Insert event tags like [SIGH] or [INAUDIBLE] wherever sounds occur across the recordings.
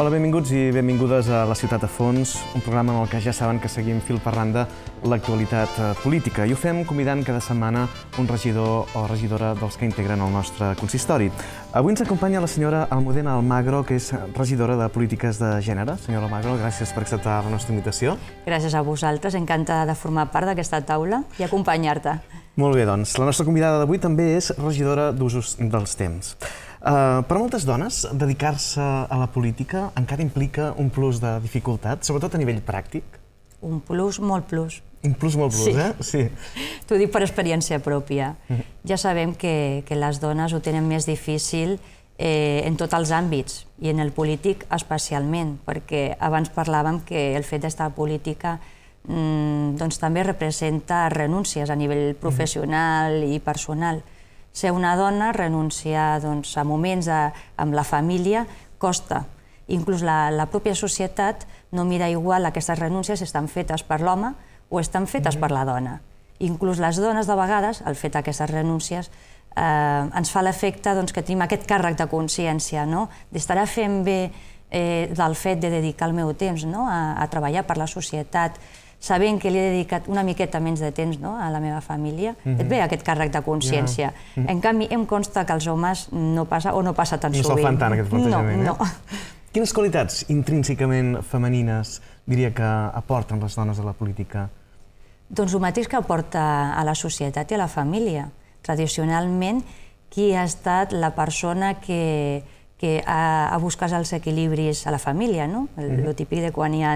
Hola, benvinguts i benvingudes a La Ciutat a Fons, un programa en el que ja saben que seguim fil per randa l'actualitat eh, política i ho fem convidant cada setmana un regidor o regidora dels que integren el nostre consistori. Avui ens acompanya la senyora Almudena Almagro, que és regidora de Polítiques de Gènere. Senyora Almagro, gràcies per acceptar la nostra invitació. Gràcies a vosaltres, encantada de formar part d'aquesta taula i acompanyar-te. Molt bé, doncs, la nostra convidada d'avui també és regidora d'Usos dels Temps. Eh, per per moltes dones, dedicar-se a la política encara implica un plus de dificultat, sobretot a nivell pràctic? Un plus, molt plus. Un plus molt plus, sí. eh? Sí. [LAUGHS] T'ho dic per experiència pròpia. Mhm. Ja sabem que, que les dones ho tenen més difícil eh, en tots els àmbits, i en el polític especialment, perquè abans parlàvem que el fet d'estar a política mm, doncs també representa renúncies a nivell mhm. professional i personal. Ser una dona, renunciar doncs, a moments a, amb la família, costa. Inclús la, la pròpia societat no mira igual aquestes renúncies estan fetes per l'home o estan fetes mm -hmm. per la dona. Inclús les dones, de vegades, el fet d'aquestes renúncies eh, ens fa l'efecte doncs, que tenim aquest càrrec de consciència, no? d'estarà fent bé eh, del fet de dedicar el meu temps no? a, a treballar per la societat, sabent que li he dedicat una miqueta menys de temps no, a la meva família, et mhm. ve aquest càrrec de consciència. Mhm. En canvi, em consta que als homes no passa o no passa tan sovint. No se'l fan tant, aquest plantejament. No, eh? no. Quines qualitats intrínsecament femenines diria que aporten les dones a la política? Doncs el mateix que aporta a la societat i a la família. Tradicionalment, qui ha estat la persona que que a, a busques els equilibris a la família, no? El, mm -hmm. Lo típic de quan hi ha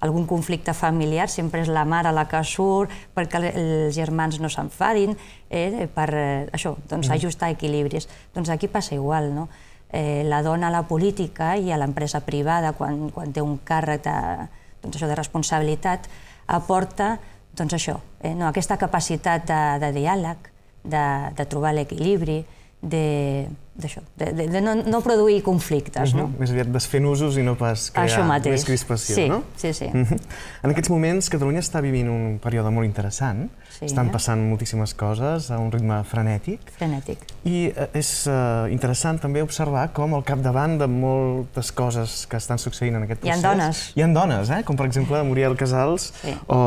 algun conflicte familiar, sempre és la mare la que surt perquè els germans no s'enfadin, eh, per eh, això, doncs, mm -hmm. ajustar equilibris. Doncs aquí passa igual, no? Eh, la dona a la política i a l'empresa privada, quan, quan té un càrrec de, doncs això, de responsabilitat, aporta doncs això, eh, no, aquesta capacitat de, de diàleg, de, de trobar l'equilibri, d'això, de, de, de no, no produir conflictes. Uh -huh. no? Més aviat desfent usos i no pas crear més crispació. Sí, no? sí, sí. Uh -huh. En aquests moments Catalunya està vivint un període molt interessant Sí, Estan passant eh? moltíssimes coses a un ritme frenètic. Frenètic. I eh, és eh, interessant també observar com al capdavant de moltes coses que estan succeint en aquest procés... Hi ha dones. Hi ha dones, eh? com per exemple Muriel Casals sí. o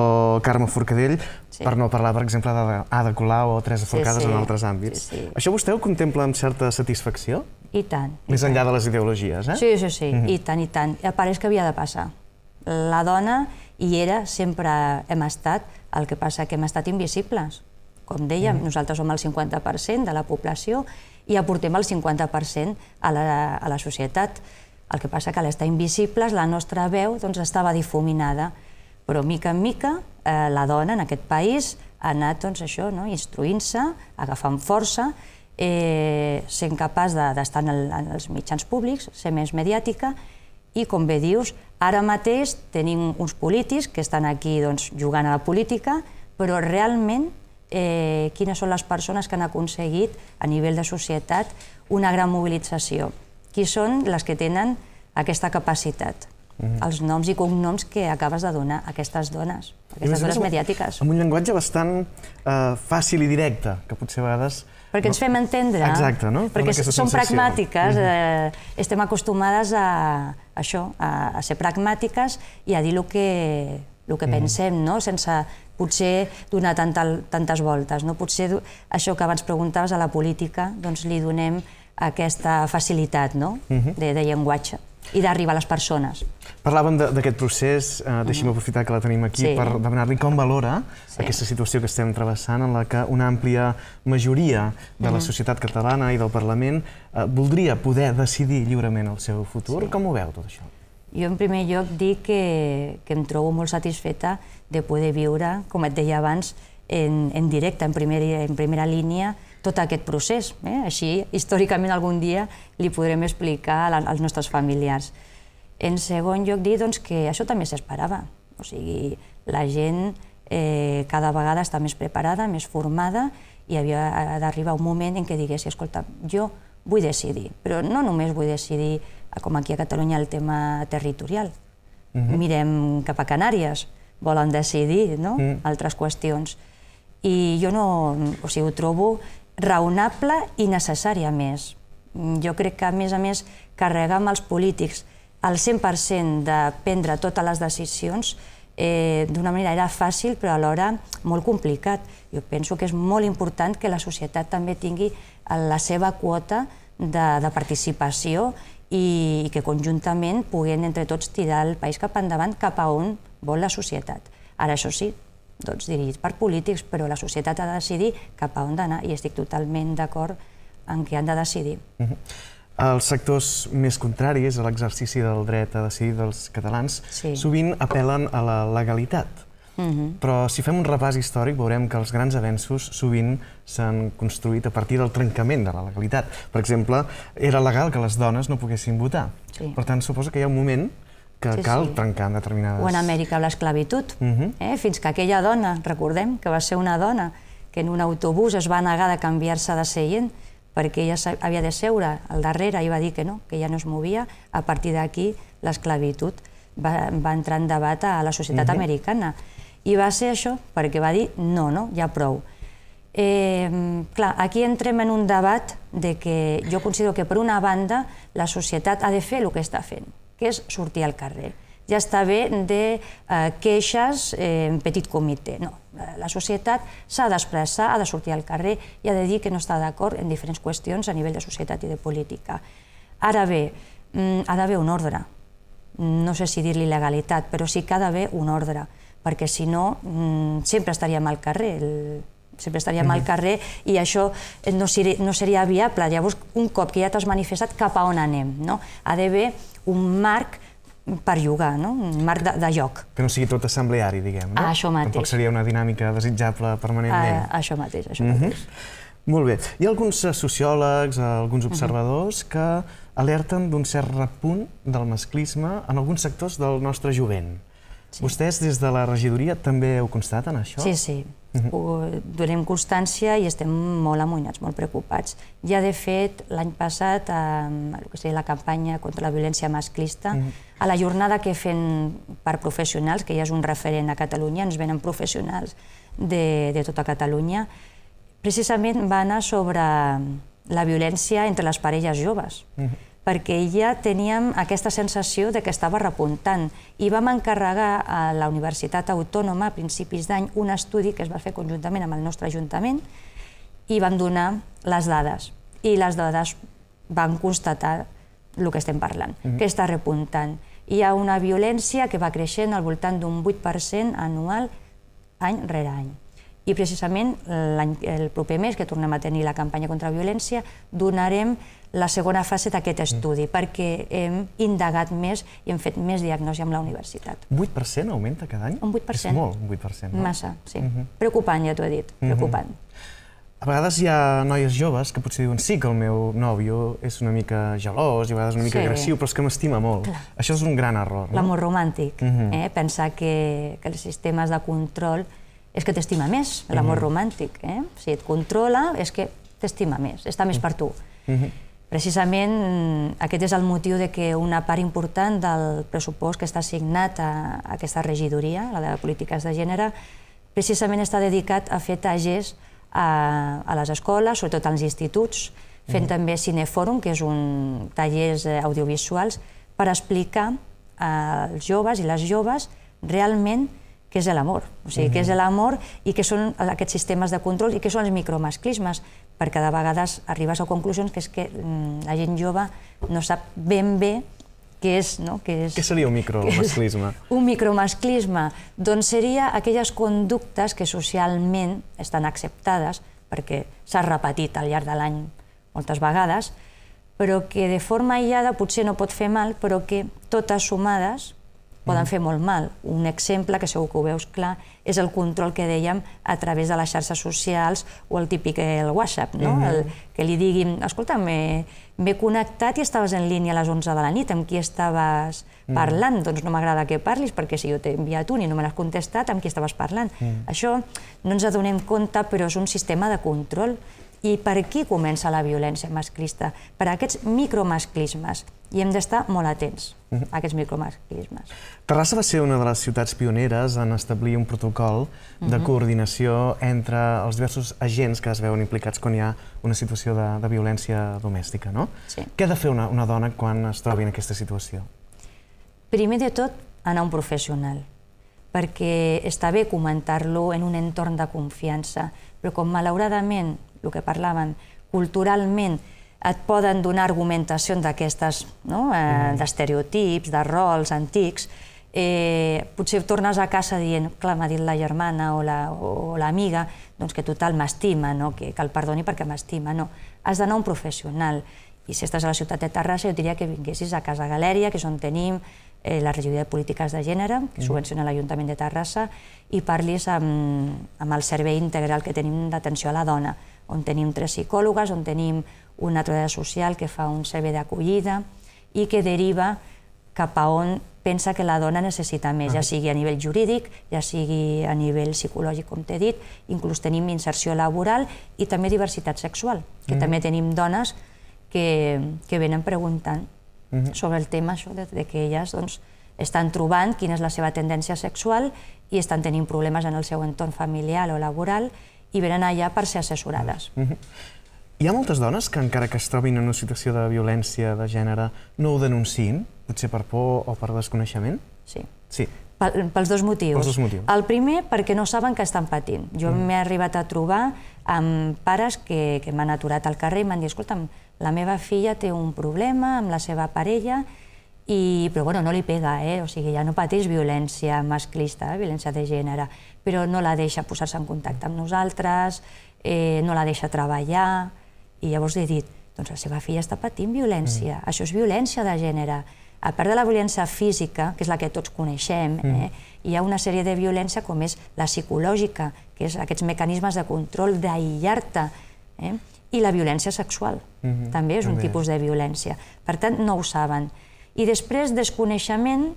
Carme Forcadell, sí. per no parlar, per exemple, d'Ada Colau o Teresa Forcades sí, sí. en altres àmbits. Sí, sí. Això vostè ho contempla amb certa satisfacció? I tant. I Més tant. enllà de les ideologies, eh? Sí, sí, sí, mm -hmm. i tant, i tant. A part, és que havia de passar. La dona hi era, sempre hem estat, el que passa que hem estat invisibles. Com dèiem, mm. nosaltres som el 50% de la població i aportem el 50% a la, a la societat. El que passa que a l'estar invisibles la nostra veu doncs, estava difuminada. Però mica en mica eh, la dona en aquest país ha anat doncs, això, no? instruint-se, agafant força, eh, sent capaç d'estar de, en, el, en els mitjans públics, ser més mediàtica i, com bé dius, ara mateix tenim uns polítics que estan aquí doncs, jugant a la política, però realment eh, quines són les persones que han aconseguit a nivell de societat una gran mobilització. Qui són les que tenen aquesta capacitat? Mm Els noms i cognoms que acabes de donar a aquestes dones, a aquestes dones mediàtiques. Amb un llenguatge bastant eh, fàcil i directe, que potser a vegades perquè ens fem entendre. Exacte, no? Perquè som pragmàtiques, eh, estem acostumades a, això, a, ser pragmàtiques i a dir el que, que pensem, no? sense potser donar tanta, tantes voltes. No? Potser això que abans preguntaves a la política, doncs li donem aquesta facilitat no? de, de llenguatge i d'arribar a les persones. Parlàvem d'aquest procés, eh, deixem aprofitar que la tenim aquí sí. per demanar-li com valora sí. aquesta situació que estem travessant en la que una àmplia majoria de la societat catalana i del Parlament eh, voldria poder decidir lliurement el seu futur. Sí. Com ho veu tot això? Jo en primer lloc dic que, que em trobo molt satisfeta de poder viure, com et deia abans, en, en directe, en primera, en primera línia, tot aquest procés. Eh? Així, històricament, algun dia li podrem explicar als nostres familiars. En segon lloc, dir doncs, que això també s'esperava. O sigui, la gent eh, cada vegada està més preparada, més formada, i havia d'arribar un moment en què digués, escolta, jo vull decidir, però no només vull decidir, com aquí a Catalunya, el tema territorial. Uh mhm. -huh. Mirem cap a Canàries, volen decidir no? uh mhm. -huh. altres qüestions. I jo no, o sigui, ho trobo raonable i necessària més. Jo crec que, a més a més, carregar amb els polítics el 100% de prendre totes les decisions eh, d'una manera era fàcil, però alhora molt complicat. Jo penso que és molt important que la societat també tingui eh, la seva quota de, de participació i, i que conjuntament puguem entre tots tirar el país cap endavant, cap a on vol la societat. Ara, això sí, doncs, dirigit per polítics, però la societat ha de decidir cap a on d'anar i estic totalment d'acord en què han de decidir. Mm -hmm. Els sectors més contraris a l'exercici del dret a decidir dels catalans sí. sovint apel·len a la legalitat. Mm -hmm. Però si fem un repàs històric veurem que els grans avenços sovint s'han construït a partir del trencament de la legalitat. Per exemple, era legal que les dones no poguessin votar. Sí. Per tant, suposo que hi ha un moment que sí, cal sí. trencar en determinades... O en Amèrica l'esclavitud. Uh mhm. -huh. eh? Fins que aquella dona, recordem que va ser una dona que en un autobús es va negar de canviar-se de seient perquè ella havia de seure al darrere i va dir que no, que ja no es movia. A partir d'aquí l'esclavitud va, va entrar en debat a la societat uh mhm. -huh. americana. I va ser això perquè va dir no, no, ja prou. Eh, clar, aquí entrem en un debat de que jo considero que per una banda la societat ha de fer el que està fent que és sortir al carrer. Ja està bé de eh, queixes eh, en petit comitè. No, eh, la societat s'ha d'expressar, ha de sortir al carrer i ha de dir que no està d'acord en diferents qüestions a nivell de societat i de política. Ara bé, mm, ha d'haver un ordre. No sé si dir-li legalitat, però sí que ha d'haver un ordre, perquè si no mm, sempre estaríem al carrer. El sempre estaríem mm -hmm. al mhm. carrer i això eh, no, seria, no seria viable. Llavors, un cop que ja t'has manifestat, cap a on anem? No? Ha d'haver un marc per jugar, no? un marc de, de joc. Que no sigui tot assembleari, diguem. No? Ah, això mateix. Tampoc seria una dinàmica desitjable permanentment. Ah, això mateix, això mm -hmm. mateix. Molt bé. Hi ha alguns eh, sociòlegs, eh, alguns mhm. observadors, que alerten d'un cert repunt del masclisme en alguns sectors del nostre jovent. Sí. Vostès des de la regidoria també ho constaten, això? Sí, sí. Uh mhm. -huh. Donem constància i estem molt amoïnats, molt preocupats. Ja, de fet, l'any passat, eh, que sigui, la campanya contra la violència masclista, uh mhm. -huh. a la jornada que fem per professionals, que ja és un referent a Catalunya, ens venen professionals de, de tota Catalunya, precisament va anar sobre la violència entre les parelles joves. Uh mhm. -huh perquè ja teníem aquesta sensació de que estava repuntant i vam encarregar a la Universitat Autònoma a principis d'any un estudi que es va fer conjuntament amb el nostre Ajuntament i vam donar les dades. I les dades van constatar el que estem parlant, mm -hmm. que està repuntant. Hi ha una violència que va creixent al voltant d'un 8% anual, any rere any. I precisament eh, el proper mes, que tornem a tenir la campanya contra la violència, donarem la segona fase d'aquest mm. estudi, perquè hem indagat més i hem fet més diagnosi amb la universitat. 8% augmenta cada any? Un 8%. És molt, un 8%. No? Massa, sí. Mm -hmm. Preocupant, ja t'ho he dit, mhm. preocupant. Mm -hmm. A vegades hi ha noies joves que potser diuen sí que el meu nòvio és una mica gelós i a vegades una mica sí. agressiu, però és que m'estima molt. Clar. Això és un gran error. No? L'amor romàntic, mhm. eh? pensar que, que els sistemes de control és que t'estima més, l'amor mm -hmm. romàntic. Eh? Si et controla, és que t'estima més, està més per tu. Mm -hmm. Precisament aquest és el motiu de que una part important del pressupost que està assignat a aquesta regidoria, la de polítiques de gènere, precisament està dedicat a fer tallers a, a les escoles, sobretot als instituts, fent mm -hmm. també Cinefòrum, que és un tallers eh, audiovisuals, per explicar als joves i les joves realment que és l'amor, o sigui, que és l'amor i que són aquests sistemes de control i que són els micromasclismes, perquè de vegades arribes a conclusions que és que mm, la gent jove no sap ben bé què és... No? Què, és, què seria un micromasclisme? [LAUGHS] Un micromasclisme, doncs seria aquelles conductes que socialment estan acceptades, perquè s'ha repetit al llarg de l'any moltes vegades, però que de forma aïllada potser no pot fer mal, però que totes sumades poden mm. fer molt mal. Un exemple, que segur que ho veus clar, és el control que dèiem a través de les xarxes socials o el típic el WhatsApp, no? Mhm. el, que li diguin, escolta, m'he connectat i estaves en línia a les 11 de la nit, amb qui estaves mm parlant? Doncs no m'agrada que parlis, perquè si jo t'he enviat un i no me l'has contestat, amb qui estaves parlant? Mm Això no ens adonem compte, però és un sistema de control i per aquí comença la violència masclista, per aquests micromasclismes. I hem d'estar molt atents a mhm. aquests micromasclismes. Terrassa va ser una de les ciutats pioneres en establir un protocol de mhm. coordinació entre els diversos agents que es veuen implicats quan hi ha una situació de, de violència domèstica, no? Què ha de fer una, una dona quan es trobi en aquesta situació? Primer de tot, anar a un professional perquè està bé comentar-lo en un entorn de confiança, però com malauradament el que parlaven, culturalment et poden donar argumentacions d'aquestes, no? eh, mm. d'estereotips, de rols antics, eh, potser tornes a casa dient, clar, m'ha dit la germana o l'amiga, la, doncs que total m'estima, no? que, que el perdoni perquè m'estima, no. Has d'anar a un professional. I si estàs a la ciutat de Terrassa, jo diria que vinguessis a Casa Galèria, que és on tenim eh, la regidoria de polítiques de gènere, que mm. subvenciona l'Ajuntament de Terrassa, i parlis amb, amb el servei integral que tenim d'atenció a la dona, on tenim tres psicòlogues, on tenim una treballadora social que fa un servei d'acollida i que deriva cap a on pensa que la dona necessita més, ja sigui a nivell jurídic, ja sigui a nivell psicològic, com t'he dit, inclús tenim inserció laboral i també diversitat sexual, que mm. també tenim dones que, que venen preguntant mm -hmm. sobre el tema això de, de que elles doncs, estan trobant quina és la seva tendència sexual i estan tenint problemes en el seu entorn familiar o laboral i venen allà per ser assessorades. Mm -hmm. Hi ha moltes dones que, encara que es trobin en una situació de violència de gènere, no ho denunciïn, potser per por o per desconeixement? Sí. Sí. Pels dos motius. Pels dos motius. El primer, perquè no saben que estan patint. Jo mm. m'he mm. arribat a trobar amb pares que, que m'han aturat al carrer i m'han dit, escolta'm, la meva filla té un problema amb la seva parella i, però bueno, no li pega, eh? o sigui, ja no pateix violència masclista, eh? violència de gènere, però no la deixa posar-se en contacte amb nosaltres, eh, no la deixa treballar, i llavors he dit, doncs la seva filla està patint violència, mm. això és violència de gènere. A part de la violència física, que és la que tots coneixem, mm. eh, hi ha una sèrie de violència com és la psicològica, que és aquests mecanismes de control, d'aïllar-te, eh? i la violència sexual, mm -hmm. també és també. un tipus de violència. Per tant, no ho saben i després desconeixement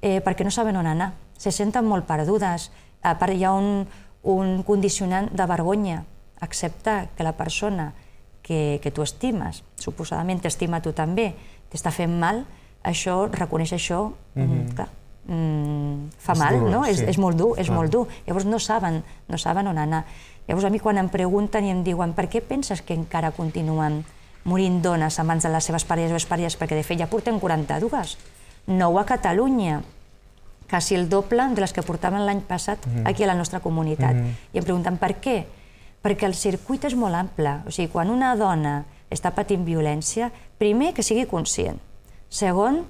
eh, perquè no saben on anar. Se senten molt perdudes. A part, hi ha un, un condicionant de vergonya. Acceptar que la persona que, que tu estimes, suposadament t'estima tu també, t'està fent mal, això, reconeix això, mm -hmm. clar, mm, fa és mal, dur, no? Sí. És, és molt dur, és clar. molt dur. Llavors no saben, no saben on anar. Llavors a mi quan em pregunten i em diuen per què penses que encara continuen morint dones a mans de les seves parelles o esparelles, perquè de fet ja portem 42, 9 a Catalunya, quasi el doble de les que portaven l'any passat mm aquí a la nostra comunitat. Mm I em pregunten per què? Perquè el circuit és molt ample. O sigui, quan una dona està patint violència, primer, que sigui conscient. Segon,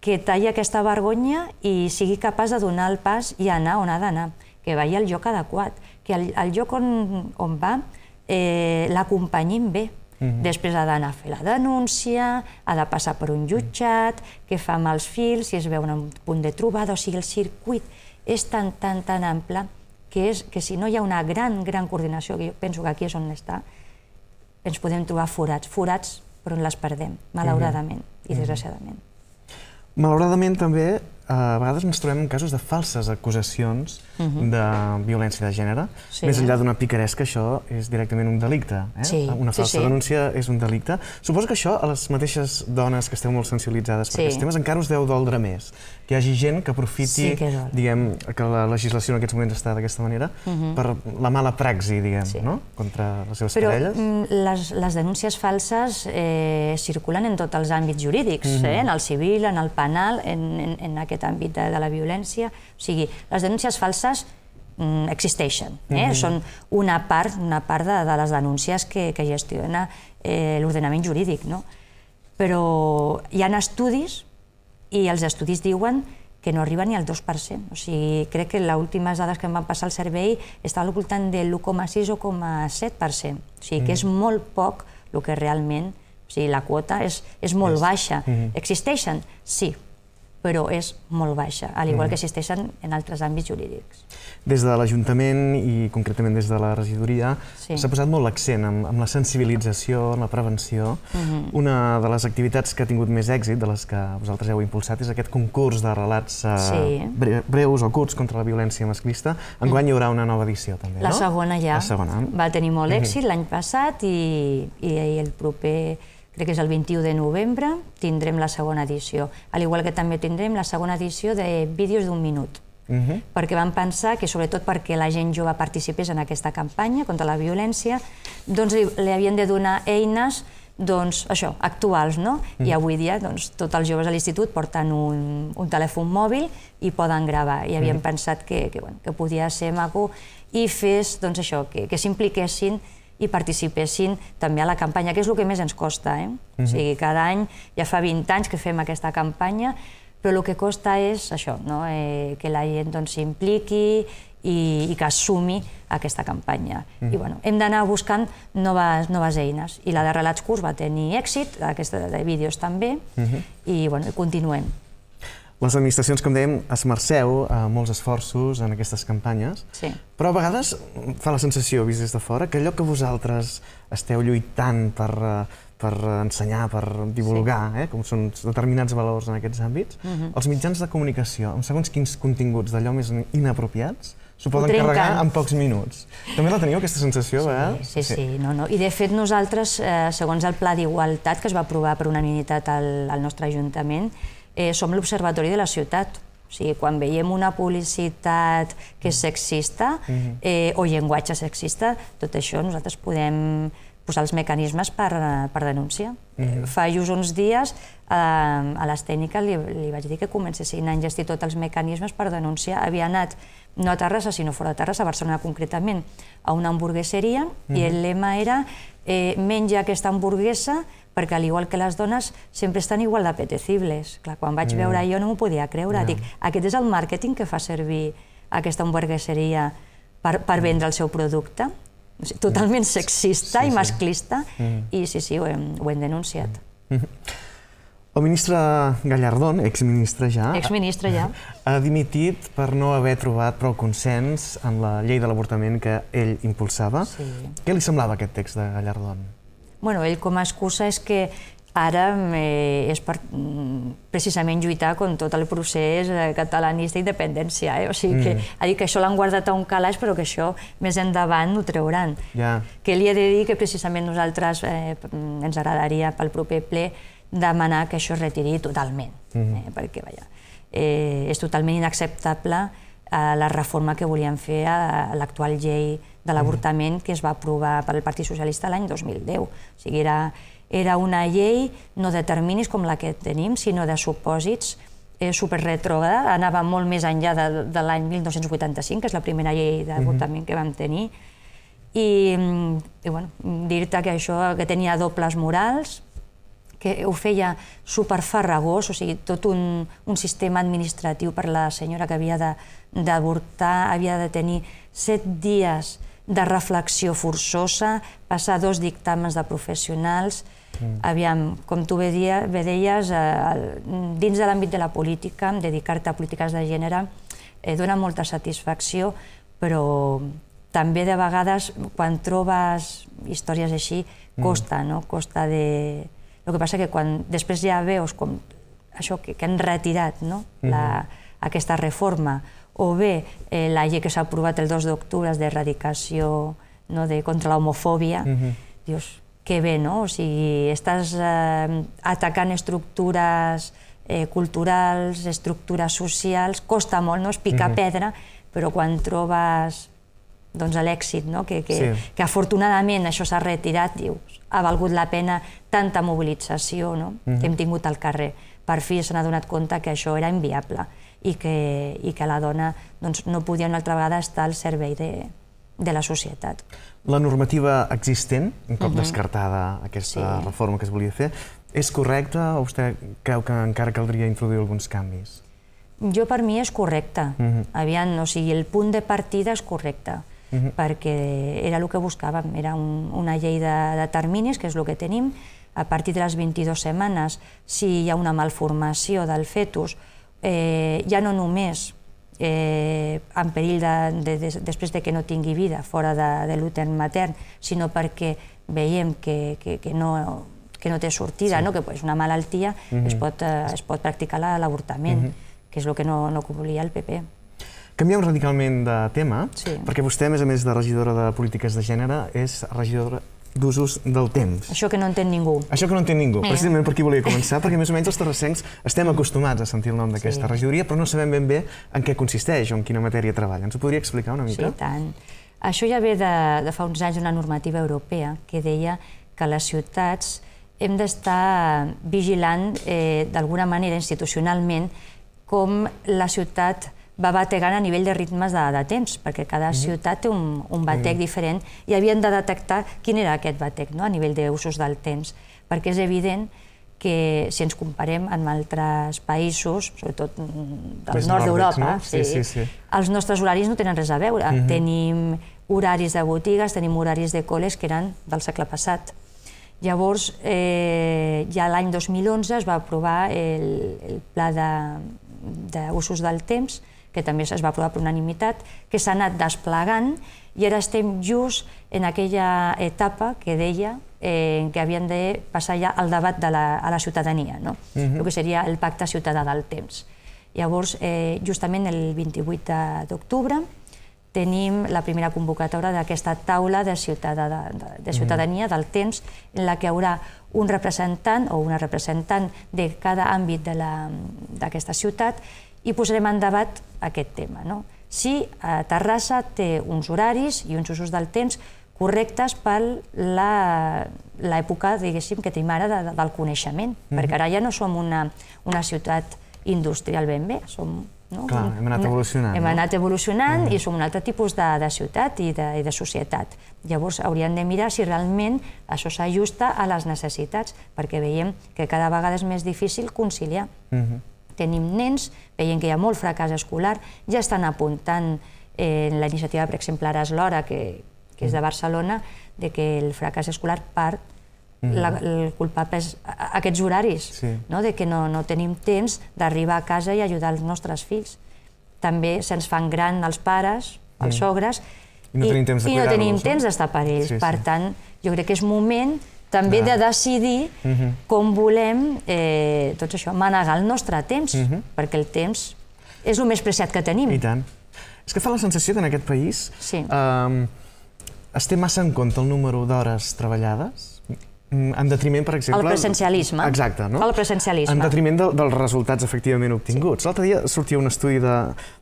que talli aquesta vergonya i sigui capaç de donar el pas i anar on ha d'anar, que vagi al lloc adequat, que el, el lloc on, on va eh, l'acompanyim bé. Mhm. Després ha d'anar a fer la denúncia, ha de passar per un mhm. jutjat, què fa amb els fils, si es veu en un punt de trobada, o sigui, el circuit és tan, tan, tan ample que, és, que si no hi ha una gran, gran coordinació, que jo penso que aquí és on està, ens podem trobar forats, forats però on les perdem, malauradament i mhm. desgraciadament. Malauradament també Eh, a vegades ens trobem casos de falses acusacions uh mhm. -huh. de violència de gènere. Sí. Més enllà d'una picaresca, això és directament un delicte. Eh? Sí. Una falsa sí, sí. denúncia és un delicte. Suposo que això a les mateixes dones que esteu molt sensibilitzades per sí. aquests temes encara us deu doldre més. Que hi hagi gent que aprofiti, sí, que diguem, que la legislació en aquests moments està d'aquesta manera, uh mhm. -huh. per la mala praxi, diguem, sí. no? contra les seves Però, parelles. Però mm, les, les denúncies falses eh, circulen en tots els àmbits jurídics, uh mhm. -huh. eh? en el civil, en el penal, en, en, en aquest aquest àmbit de, de la violència. O sigui, les denúncies falses mm, existeixen. Eh? Mm -hmm. Són una part, una part de, de les denúncies que, que gestiona eh, l'ordenament jurídic. No? Però hi ha estudis, i els estudis diuen que no arriba ni al 2%. O sigui, crec que les últimes dades que em van passar al servei està al voltant de l'1,6 o 1,7%. O sigui, mm. que mhm. és molt poc el que realment... O sigui, la quota és, és molt és. baixa. Mm -hmm. Existeixen? Sí, però és molt baixa, al igual que mm. existeixen en altres àmbits jurídics. Des de l'Ajuntament i concretament des de la regidoria s'ha posat molt l'accent en, la sensibilització, en la prevenció. Mm-hmm. Una de les activitats que ha tingut més èxit, de les que vosaltres heu impulsat, és aquest concurs de relats eh, breus o curts contra la violència masclista. Enguany hi haurà una nova edició, també, no? La segona ja. La segona. Va tenir molt mm-hmm. èxit l'any passat i, i el proper crec que és el 21 de novembre, tindrem la segona edició. Al igual que també tindrem la segona edició de vídeos d'un minut. Uh mhm. -huh. perquè vam pensar que, sobretot perquè la gent jove participés en aquesta campanya contra la violència, doncs li, li havien de donar eines doncs, això, actuals, no? Mm. I mhm. avui dia, doncs, tots els joves a l'institut porten un, un telèfon mòbil i poden gravar. I havíem mhm. mm. pensat que, que, bueno, que podia ser maco i fes, doncs, això, que, que s'impliquessin i participessin també a la campanya, que és el que més ens costa. Eh? O mhm. sigui, cada any, ja fa 20 anys que fem aquesta campanya, però el que costa és això, no? eh, que la gent doncs, s'impliqui i, i que assumi aquesta campanya. Mhm. I bueno, hem d'anar buscant noves, noves eines. I la de Relats Curs va tenir èxit, aquesta de vídeos també, mhm. i bé, continuem les administracions, com dèiem, es merceu a eh, molts esforços en aquestes campanyes, sí. però a vegades fa la sensació, vist des de fora, que allò que vosaltres esteu lluitant per, eh, per ensenyar, per divulgar, sí. eh, com són determinats valors en aquests àmbits, uh mhm. -huh. els mitjans de comunicació, amb segons quins continguts d'allò més inapropiats, s'ho poden carregar en pocs minuts. També la teniu, aquesta sensació? Sí, eh? sí, sí, sí. No, no. I de fet nosaltres, eh, segons el Pla d'Igualtat que es va aprovar per unanimitat al, al nostre Ajuntament, eh, som l'observatori de la ciutat. O sigui, quan veiem una publicitat que és sexista mhm. eh, o llenguatge sexista, tot això nosaltres podem posar els mecanismes per, per denúncia. Mm -hmm. Fa just uns dies eh, a les tècniques li, li vaig dir que comencessin a ingestir tots els mecanismes per denunciar. Havia anat no a Terrassa, sinó fora de Terrassa, a Barcelona concretament, a una hamburgueseria, mm -hmm. i mhm. el lema era eh, menja aquesta hamburguesa perquè al igual que les dones sempre estan igual d'apetecibles. Clar, quan vaig mm. veure jo no m'ho podia creure. Dic, aquest és el màrqueting que fa servir aquesta hamburgueseria per, per mm. vendre el seu producte? Totalment mm. sexista sí, i masclista, i sí, sí, ho hem, ho hem denunciat. Mm-hmm. El ministre Gallardón, exministre ja, exministre ja, ha dimitit per no haver trobat prou consens en la llei de l'avortament que ell impulsava. Sí. Què li semblava aquest text de Gallardón? bueno, ell com a excusa és que ara eh, és per, mm, precisament lluitar contra tot el procés eh, catalanista independència. Eh? O sigui que, mm. ha dit que això l'han guardat a un calaix, però que això més endavant ho treuran. Yeah. Que li he de dir que precisament nosaltres eh, ens agradaria pel proper ple demanar que això es retiri totalment, mm eh, perquè vaja, eh, és totalment inacceptable eh, la reforma que volien fer a, a l'actual llei de l'avortament que es va aprovar per el Partit Socialista l'any 2010. O sigui, era, era una llei no de terminis com la que tenim, sinó de supòsits eh, superretrògrada, anava molt més enllà de, de l'any 1985, que és la primera llei d'avortament mm -hmm. que vam tenir, i, i bueno, dir-te que això que tenia dobles morals, que ho feia superfarragós, o sigui, tot un, un sistema administratiu per la senyora que havia d'avortar, havia de tenir set dies de reflexió forçosa, passar dos dictàmens de professionals... Mm. Aviam, com tu bé, dia, bé deies, eh, dins de l'àmbit de la política, dedicar-te a polítiques de gènere eh, dona molta satisfacció, però també de vegades quan trobes històries així mm. costa, mm. no? Costa de... El que passa que quan després ja veus com això que, que han retirat no? la, mm -hmm. aquesta reforma o bé eh, la llei que s'ha aprovat el 2 d'octubre d'erradicació no, de, contra l'homofòbia, uh mhm. -huh. dius, que bé, no? O sigui, estàs eh, atacant estructures eh, culturals, estructures socials, costa molt, no? És picar uh mhm. -huh. pedra, però quan trobes doncs, l'èxit, no? que, que, sí. que afortunadament això s'ha retirat, dius, ha valgut la pena tanta mobilització no? Uh mhm. -huh. que hem tingut al carrer. Per fi s'han adonat compte que això era inviable i que, i que la dona doncs, no podia una altra vegada estar al servei de, de la societat. La normativa existent, un cop uh -huh. descartada aquesta sí. reforma que es volia fer, és correcta o vostè creu que encara caldria introduir alguns canvis? Jo, per mi, és correcta. Uh -huh. Aviam, o sigui, el punt de partida és correcte, uh -huh. perquè era el que buscàvem, era un, una llei de, de terminis, que és el que tenim, a partir de les 22 setmanes, si hi ha una malformació del fetus, eh, ja no només eh, en perill de, de, de, després de que no tingui vida fora de, de l'úter matern, sinó perquè veiem que, que, que, no, que no té sortida, sí. no? que és pues, una malaltia, mm -hmm. es, pot, eh, es pot practicar l'avortament, mm -hmm. que és el que no, no volia el PP. Canviem radicalment de tema, sí. perquè vostè, a més a més de regidora de Polítiques de Gènere, és regidora, d'usos del temps. Això que no entén ningú. Això que no entén ningú, precisament per aquí volia començar, perquè més o menys els terrassencs estem acostumats a sentir el nom d'aquesta regidoria, però no sabem ben bé en què consisteix o en quina matèria treballa. Ens ho podria explicar una mica? Sí, tant. Això ja ve de, de fa uns anys una normativa europea que deia que les ciutats hem d'estar vigilant eh, d'alguna manera institucionalment com la ciutat eh, va bategant a nivell de ritmes de, de temps, perquè cada mhm. ciutat té un, un batec diferent i havien de detectar quin era aquest batec no? a nivell d'usos del temps, perquè és evident que si ens comparem amb altres països, sobretot mm, del Més nord d'Europa, no? sí, sí, sí, els nostres horaris no tenen res a veure. Uh mhm. -huh. Tenim horaris de botigues, tenim horaris de col·les que eren del segle passat. Llavors, eh, ja l'any 2011 es va aprovar el, el pla d'usos de, de del temps, que també es va aprovar per unanimitat, que s'ha anat desplegant i ara estem just en aquella etapa que deia en eh, que havien de passar ja al debat de la, a la ciutadania, no? Mhm. el que seria el pacte ciutadà del temps. Llavors, eh, justament el 28 d'octubre tenim la primera convocatòria d'aquesta taula de, ciutadà, de, mhm. ciutadania del temps, en la que hi haurà un representant o una representant de cada àmbit d'aquesta ciutat i posarem en debat aquest tema. No? Si a eh, Terrassa té uns horaris i uns usos del temps correctes per l'època, que tenim ara del coneixement, mhm. perquè ara ja no som una, una ciutat industrial ben bé, som... No? hem anat evolucionant. Hem anat evolucionant mhm. i som un altre tipus de, de ciutat i de, i de societat. Llavors, hauríem de mirar si realment això s'ajusta a les necessitats, perquè veiem que cada vegada és més difícil conciliar. Mhm. Tenim nens, veiem que hi ha molt fracàs escolar, ja estan apuntant en eh, la iniciativa, per exemple, ara és l'hora, que, que és de mm. Barcelona, de que el fracàs escolar part mm. la, el culpable és aquests horaris, no? de que no, no tenim temps d'arribar a casa i ajudar els nostres fills. També se'ns fan gran els pares, els mm. sogres, i no tenim temps d'estar de per ells. per tant, jo crec que és moment també de decidir mhm. com volem eh, tot doncs això, manegar el nostre temps, mhm. perquè el temps és el més preciat que tenim. I tant. És que fa la sensació que en aquest país ehm, es té massa en compte el número d'hores treballades Mm, en detriment, per exemple... El presencialisme. Exacte, no? El presencialisme. En detriment de, dels resultats efectivament obtinguts. Sí. L'altre dia sortia un estudi de,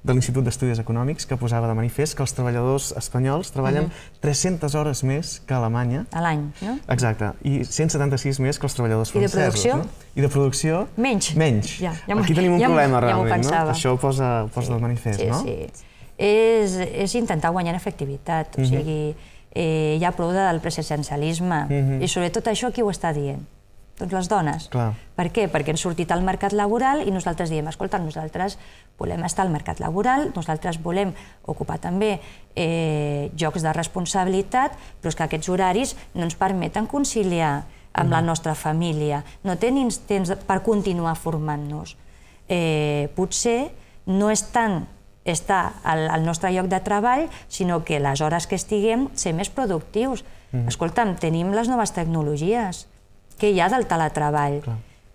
de l'Institut d'Estudis Econòmics que posava de manifest que els treballadors espanyols treballen uh -huh. 300 hores més que a Alemanya. A l'any, no? Exacte, i 176 més que els treballadors I francesos. I de producció? No? I de producció... Menys. Menys. Ja, ja Aquí tenim un ja problema, realment, ja no? Això ho posa, ho posa sí. de manifest, sí, no? Sí, sí. És, és intentar guanyar efectivitat, o uh mhm. -huh. sigui eh, ja prou del presencialisme. Mm -hmm. I sobretot això qui ho està dient? Doncs les dones. Clar. Per què? Perquè han sortit al mercat laboral i nosaltres diem, escolta, nosaltres volem estar al mercat laboral, nosaltres volem ocupar també eh, jocs de responsabilitat, però és que aquests horaris no ens permeten conciliar amb la mhm. nostra família, no tenim temps per continuar formant-nos. Eh, potser no és tant està al, al nostre lloc de treball, sinó que les hores que estiguem ser més productius. Mm. Escolta'm, tenim les noves tecnologies. Què hi ha del teletreball?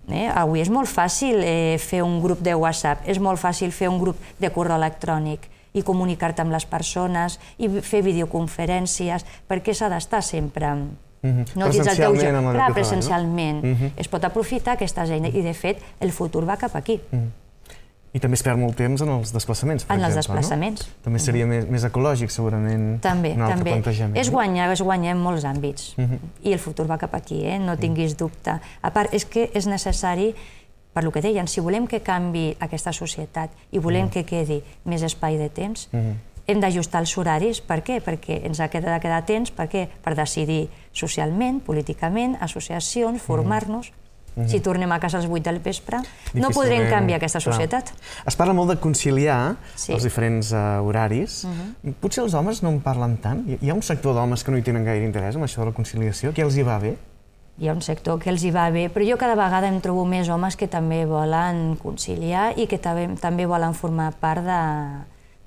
Eh? Avui és molt fàcil eh, fer un grup de WhatsApp, és molt fàcil fer un grup de correu electrònic i comunicar-te amb les persones i fer videoconferències, perquè s'ha d'estar sempre... Mm -hmm. no presencialment. teu... Clar, presencialment. No? Mm -hmm. Es pot aprofitar aquestes eines i, de fet, el futur va cap aquí. Mm -hmm. I també es perd molt temps en els desplaçaments, per en exemple. En els desplaçaments. No? També seria mm -hmm. més, més ecològic, segurament, també, un altre també. plantejament. És guanyar, és guanyar en molts àmbits. Mm -hmm. I el futur va cap aquí, eh? no tinguis dubte. A part, és que és necessari per lo que deien, si volem que canvi aquesta societat i volem mm -hmm. que quedi més espai de temps, mm -hmm. hem d'ajustar els horaris. Per què? Perquè ens ha de quedar temps per què? per decidir socialment, políticament, associacions, mhm. formar-nos... Mm -hmm si mhm. tornem a casa als 8 del vespre, no podrem canviar aquesta societat. Clar. Es parla molt de conciliar sí. els diferents uh, horaris. Mhm. Potser els homes no en parlen tant. Hi ha un sector d'homes que no hi tenen gaire interès en això de la conciliació. Què els hi va bé? hi ha un sector que els hi va bé, però jo cada vegada em trobo més homes que també volen conciliar i que també, també volen formar part de,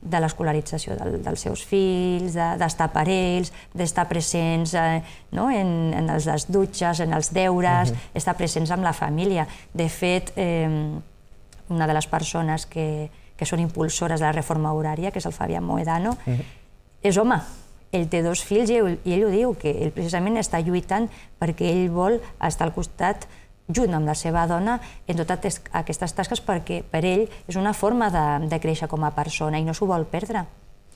de l'escolarització del, dels seus fills, d'estar de, per ells, d'estar presents eh, no? en, en els, les dutxes, en els deures, uh mhm. -huh. estar presents amb la família. De fet, eh, una de les persones que, que són impulsores de la reforma horària, que és el Fabià Moedano, uh mhm. -huh. és home, ell té dos fills i ell, i ell ho diu, que ell precisament està lluitant perquè ell vol estar al costat junt amb la seva dona en totes aquestes tasques perquè per ell és una forma de, de créixer com a persona i no s'ho vol perdre.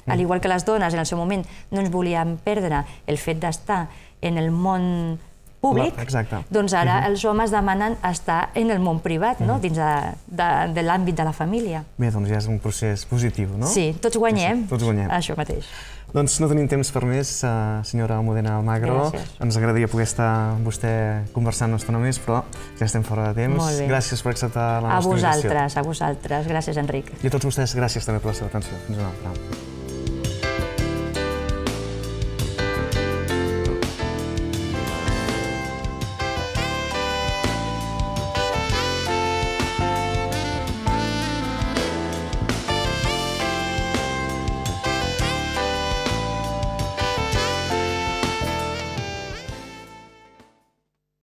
Mm. Al igual que les dones en el seu moment no ens volien perdre el fet d'estar en el món públic, Exacte. doncs ara uh mhm. -huh. els homes demanen estar en el món privat, uh -huh. no? Mhm. dins de, de, de l'àmbit de la família. Bé, doncs ja és un procés positiu, no? Sí, tots guanyem, sí, tots guanyem. això mateix. Doncs no tenim temps per més, eh, senyora Modena Almagro. Gràcies. Ens agradaria poder estar amb vostè conversant una estona més, però ja estem fora de temps. Gràcies per acceptar la a nostra vosaltres, invitació. A vosaltres, a vosaltres. Gràcies, Enric. I a tots vostès, gràcies també per la seva atenció. Fins una altra.